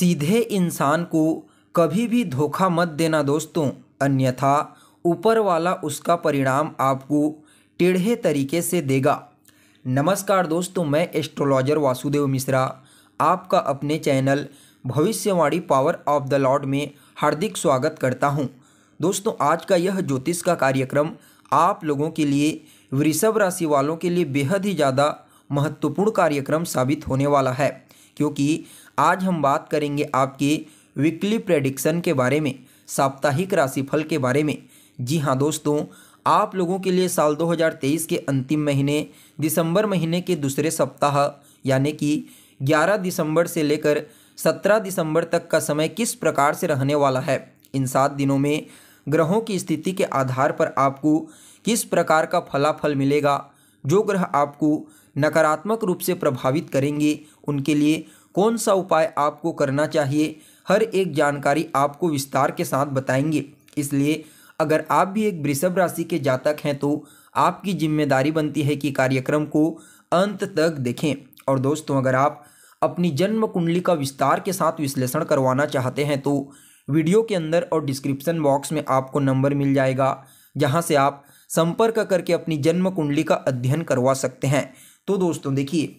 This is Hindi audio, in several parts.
सीधे इंसान को कभी भी धोखा मत देना दोस्तों अन्यथा ऊपर वाला उसका परिणाम आपको टेढ़े तरीके से देगा नमस्कार दोस्तों मैं एस्ट्रोलॉजर वासुदेव मिश्रा आपका अपने चैनल भविष्यवाणी पावर ऑफ द लॉर्ड में हार्दिक स्वागत करता हूं। दोस्तों आज का यह ज्योतिष का कार्यक्रम आप लोगों के लिए वृषभ राशि वालों के लिए बेहद ही ज़्यादा महत्वपूर्ण कार्यक्रम साबित होने वाला है क्योंकि आज हम बात करेंगे आपके वीकली प्रेडिक्शन के बारे में साप्ताहिक राशिफल के बारे में जी हाँ दोस्तों आप लोगों के लिए साल 2023 के अंतिम महीने दिसंबर महीने के दूसरे सप्ताह यानी कि 11 दिसंबर से लेकर 17 दिसंबर तक का समय किस प्रकार से रहने वाला है इन सात दिनों में ग्रहों की स्थिति के आधार पर आपको किस प्रकार का फलाफल मिलेगा जो ग्रह आपको नकारात्मक रूप से प्रभावित करेंगे उनके लिए कौन सा उपाय आपको करना चाहिए हर एक जानकारी आपको विस्तार के साथ बताएंगे इसलिए अगर आप भी एक वृषभ राशि के जातक हैं तो आपकी जिम्मेदारी बनती है कि कार्यक्रम को अंत तक देखें और दोस्तों अगर आप अपनी जन्म कुंडली का विस्तार के साथ विश्लेषण करवाना चाहते हैं तो वीडियो के अंदर और डिस्क्रिप्शन बॉक्स में आपको नंबर मिल जाएगा जहां से आप संपर्क करके अपनी जन्म कुंडली का अध्ययन करवा सकते हैं तो दोस्तों देखिए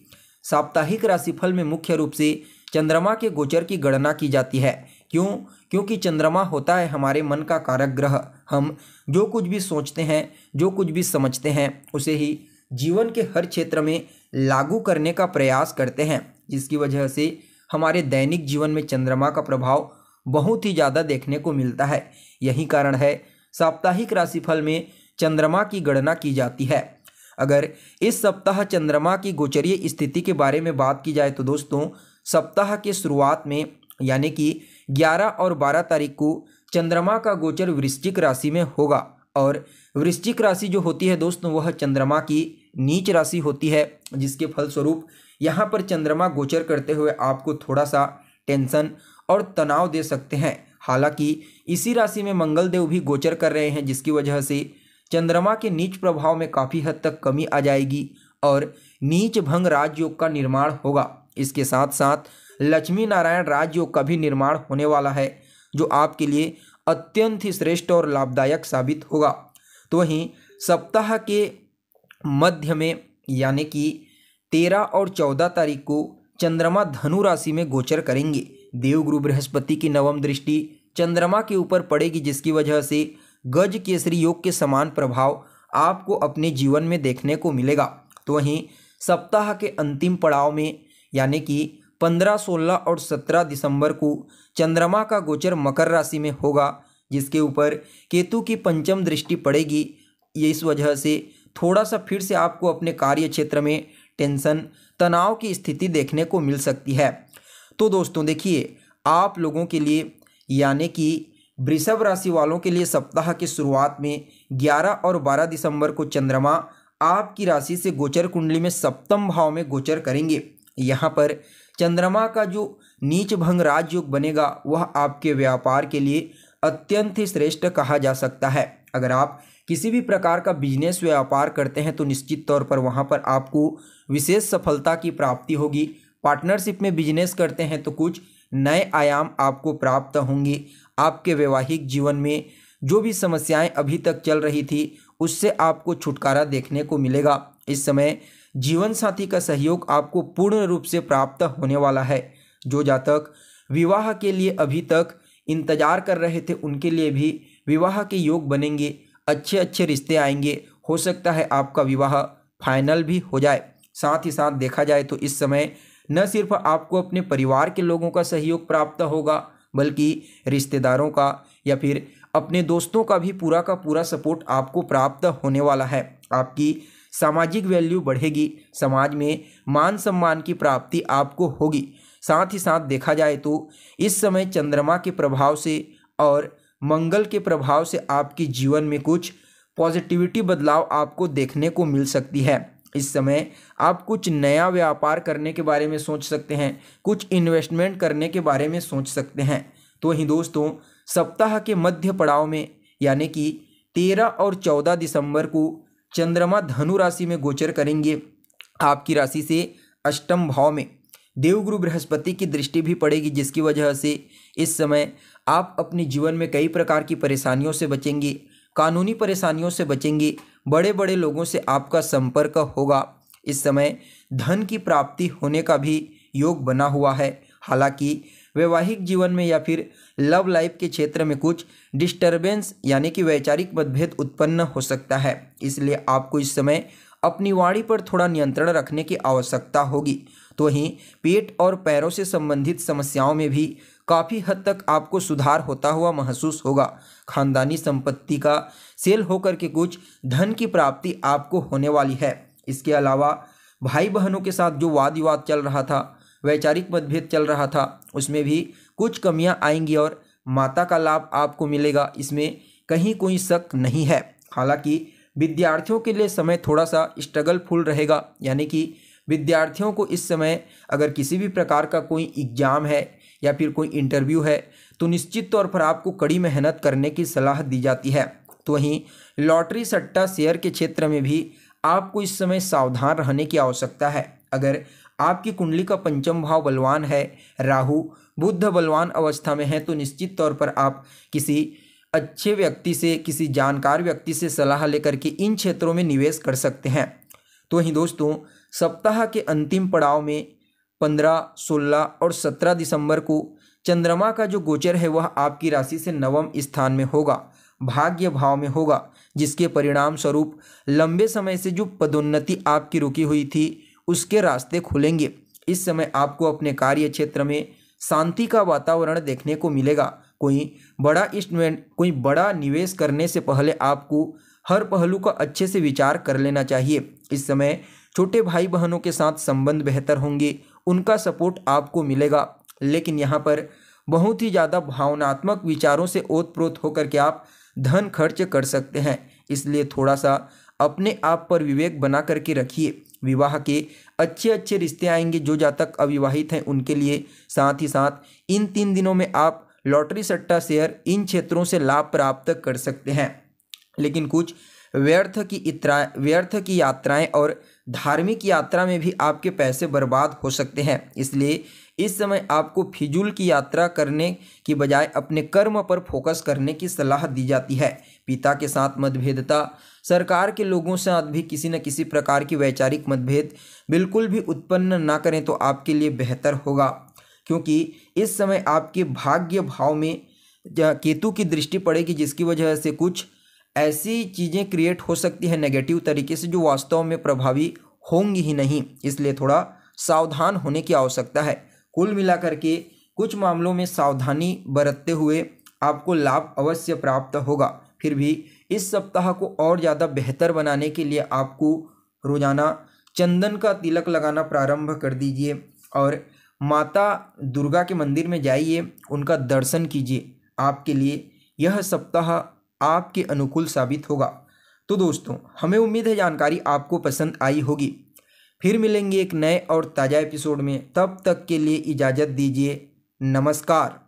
साप्ताहिक राशिफल में मुख्य रूप से चंद्रमा के गोचर की गणना की जाती है क्यों क्योंकि चंद्रमा होता है हमारे मन का कारक ग्रह हम जो कुछ भी सोचते हैं जो कुछ भी समझते हैं उसे ही जीवन के हर क्षेत्र में लागू करने का प्रयास करते हैं जिसकी वजह से हमारे दैनिक जीवन में चंद्रमा का प्रभाव बहुत ही ज़्यादा देखने को मिलता है यही कारण है साप्ताहिक राशिफल में चंद्रमा की गणना की जाती है अगर इस सप्ताह चंद्रमा की गोचरीय स्थिति के बारे में बात की जाए तो दोस्तों सप्ताह के शुरुआत में यानी कि 11 और 12 तारीख को चंद्रमा का गोचर वृश्चिक राशि में होगा और वृश्चिक राशि जो होती है दोस्तों वह चंद्रमा की नीच राशि होती है जिसके फलस्वरूप यहाँ पर चंद्रमा गोचर करते हुए आपको थोड़ा सा टेंशन और तनाव दे सकते हैं हालांकि इसी राशि में मंगलदेव भी गोचर कर रहे हैं जिसकी वजह से चंद्रमा के नीच प्रभाव में काफ़ी हद तक कमी आ जाएगी और नीच भंग राजयोग का निर्माण होगा इसके साथ साथ लक्ष्मी नारायण राजयोग का भी निर्माण होने वाला है जो आपके लिए अत्यंत ही श्रेष्ठ और लाभदायक साबित होगा तो वहीं सप्ताह के मध्य में यानी कि तेरह और चौदह तारीख को चंद्रमा धनु राशि में गोचर करेंगे देवगुरु बृहस्पति की नवम दृष्टि चंद्रमा के ऊपर पड़ेगी जिसकी वजह से गज केसरी योग के समान प्रभाव आपको अपने जीवन में देखने को मिलेगा तो वहीं सप्ताह के अंतिम पड़ाव में यानी कि 15, 16 और 17 दिसंबर को चंद्रमा का गोचर मकर राशि में होगा जिसके ऊपर केतु की पंचम दृष्टि पड़ेगी ये इस वजह से थोड़ा सा फिर से आपको अपने कार्य क्षेत्र में टेंशन तनाव की स्थिति देखने को मिल सकती है तो दोस्तों देखिए आप लोगों के लिए यानी कि वृषभ राशि वालों के लिए सप्ताह की शुरुआत में 11 और 12 दिसंबर को चंद्रमा आपकी राशि से गोचर कुंडली में सप्तम भाव में गोचर करेंगे यहाँ पर चंद्रमा का जो नीच भंग राजयोग बनेगा वह आपके व्यापार के लिए अत्यंत ही श्रेष्ठ कहा जा सकता है अगर आप किसी भी प्रकार का बिजनेस व्यापार करते हैं तो निश्चित तौर पर वहाँ पर आपको विशेष सफलता की प्राप्ति होगी पार्टनरशिप में बिजनेस करते हैं तो कुछ नए आयाम आपको प्राप्त होंगे आपके वैवाहिक जीवन में जो भी समस्याएं अभी तक चल रही थी उससे आपको छुटकारा देखने को मिलेगा इस समय जीवन साथी का सहयोग आपको पूर्ण रूप से प्राप्त होने वाला है जो जातक विवाह के लिए अभी तक इंतजार कर रहे थे उनके लिए भी विवाह के योग बनेंगे अच्छे अच्छे रिश्ते आएंगे हो सकता है आपका विवाह फाइनल भी हो जाए साथ ही साथ देखा जाए तो इस समय न सिर्फ आपको अपने परिवार के लोगों का सहयोग प्राप्त होगा बल्कि रिश्तेदारों का या फिर अपने दोस्तों का भी पूरा का पूरा सपोर्ट आपको प्राप्त होने वाला है आपकी सामाजिक वैल्यू बढ़ेगी समाज में मान सम्मान की प्राप्ति आपको होगी साथ ही साथ देखा जाए तो इस समय चंद्रमा के प्रभाव से और मंगल के प्रभाव से आपके जीवन में कुछ पॉजिटिविटी बदलाव आपको देखने को मिल सकती है इस समय आप कुछ नया व्यापार करने के बारे में सोच सकते हैं कुछ इन्वेस्टमेंट करने के बारे में सोच सकते हैं तो वहीं दोस्तों सप्ताह के मध्य पड़ाव में यानी कि तेरह और चौदह दिसंबर को चंद्रमा धनु राशि में गोचर करेंगे आपकी राशि से अष्टम भाव में देवगुरु बृहस्पति की दृष्टि भी पड़ेगी जिसकी वजह से इस समय आप अपने जीवन में कई प्रकार की परेशानियों से बचेंगे कानूनी परेशानियों से बचेंगे बड़े बड़े लोगों से आपका संपर्क होगा इस समय धन की प्राप्ति होने का भी योग बना हुआ है हालांकि वैवाहिक जीवन में या फिर लव लाइफ के क्षेत्र में कुछ डिस्टरबेंस यानी कि वैचारिक मतभेद उत्पन्न हो सकता है इसलिए आपको इस समय अपनी वाणी पर थोड़ा नियंत्रण रखने की आवश्यकता होगी तो ही पेट और पैरों से संबंधित समस्याओं में भी काफ़ी हद तक आपको सुधार होता हुआ महसूस होगा खानदानी संपत्ति का सेल होकर के कुछ धन की प्राप्ति आपको होने वाली है इसके अलावा भाई बहनों के साथ जो वाद विवाद चल रहा था वैचारिक मतभेद चल रहा था उसमें भी कुछ कमियां आएंगी और माता का लाभ आपको मिलेगा इसमें कहीं कोई शक नहीं है हालांकि विद्यार्थियों के लिए समय थोड़ा सा स्ट्रगलफुल रहेगा यानी कि विद्यार्थियों को इस समय अगर किसी भी प्रकार का कोई एग्जाम है या फिर कोई इंटरव्यू है तो निश्चित तौर पर आपको कड़ी मेहनत करने की सलाह दी जाती है तो वहीं लॉटरी सट्टा शेयर के क्षेत्र में भी आपको इस समय सावधान रहने की आवश्यकता है अगर आपकी कुंडली का पंचम भाव बलवान है राहु बुद्ध बलवान अवस्था में है तो निश्चित तौर पर आप किसी अच्छे व्यक्ति से किसी जानकार व्यक्ति से सलाह लेकर के इन क्षेत्रों में निवेश कर सकते हैं तो वहीं दोस्तों सप्ताह के अंतिम पड़ाव में पंद्रह सोलह और सत्रह दिसंबर को चंद्रमा का जो गोचर है वह आपकी राशि से नवम स्थान में होगा भाग्य भाव में होगा जिसके परिणाम स्वरूप लंबे समय से जो पदोन्नति आपकी रुकी हुई थी उसके रास्ते खुलेंगे इस समय आपको अपने कार्य क्षेत्र में शांति का वातावरण देखने को मिलेगा कोई बड़ा इन्वेंट कोई बड़ा निवेश करने से पहले आपको हर पहलू का अच्छे से विचार कर लेना चाहिए इस समय छोटे भाई बहनों के साथ संबंध बेहतर होंगे उनका सपोर्ट आपको मिलेगा लेकिन यहाँ पर बहुत ही ज़्यादा भावनात्मक विचारों से ओत प्रोत होकर के आप धन खर्च कर सकते हैं इसलिए थोड़ा सा अपने आप पर विवेक बना करके रखिए विवाह के अच्छे अच्छे रिश्ते आएंगे जो जा तक अविवाहित हैं उनके लिए साथ ही साथ इन तीन दिनों में आप लॉटरी सट्टा शेयर इन क्षेत्रों से लाभ प्राप्त कर सकते हैं लेकिन कुछ व्यर्थ की इतरा व्यर्थ की यात्राएं और धार्मिक यात्रा में भी आपके पैसे बर्बाद हो सकते हैं इसलिए इस समय आपको फिजूल की यात्रा करने की बजाय अपने कर्म पर फोकस करने की सलाह दी जाती है पिता के साथ मतभेदता सरकार के लोगों से भी किसी न किसी प्रकार की वैचारिक मतभेद बिल्कुल भी उत्पन्न ना करें तो आपके लिए बेहतर होगा क्योंकि इस समय आपके भाग्य भाव में केतु की दृष्टि पड़ेगी जिसकी वजह से कुछ ऐसी चीज़ें क्रिएट हो सकती हैं नेगेटिव तरीके से जो वास्तव में प्रभावी होंगी ही नहीं इसलिए थोड़ा सावधान होने की आवश्यकता है कुल मिलाकर के कुछ मामलों में सावधानी बरतते हुए आपको लाभ अवश्य प्राप्त होगा फिर भी इस सप्ताह को और ज़्यादा बेहतर बनाने के लिए आपको रोज़ाना चंदन का तिलक लगाना प्रारंभ कर दीजिए और माता दुर्गा के मंदिर में जाइए उनका दर्शन कीजिए आपके लिए यह सप्ताह आपके अनुकूल साबित होगा तो दोस्तों हमें उम्मीद है जानकारी आपको पसंद आई होगी फिर मिलेंगे एक नए और ताज़ा एपिसोड में तब तक के लिए इजाज़त दीजिए नमस्कार